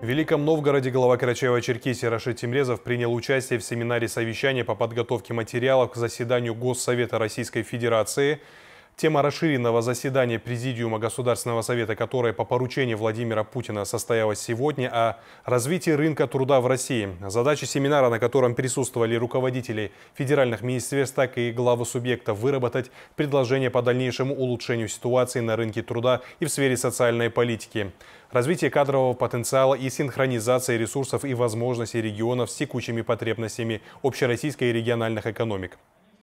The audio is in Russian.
В Великом Новгороде глава Карачаева-Черкесии Рашид Тимрезов принял участие в семинаре совещания по подготовке материалов к заседанию Госсовета Российской Федерации – Тема расширенного заседания Президиума Государственного Совета, которое по поручению Владимира Путина состоялось сегодня, о развитии рынка труда в России. Задача семинара, на котором присутствовали руководители федеральных министерств, так и главы субъекта, выработать предложения по дальнейшему улучшению ситуации на рынке труда и в сфере социальной политики. Развитие кадрового потенциала и синхронизация ресурсов и возможностей регионов с текущими потребностями общероссийской и региональных экономик.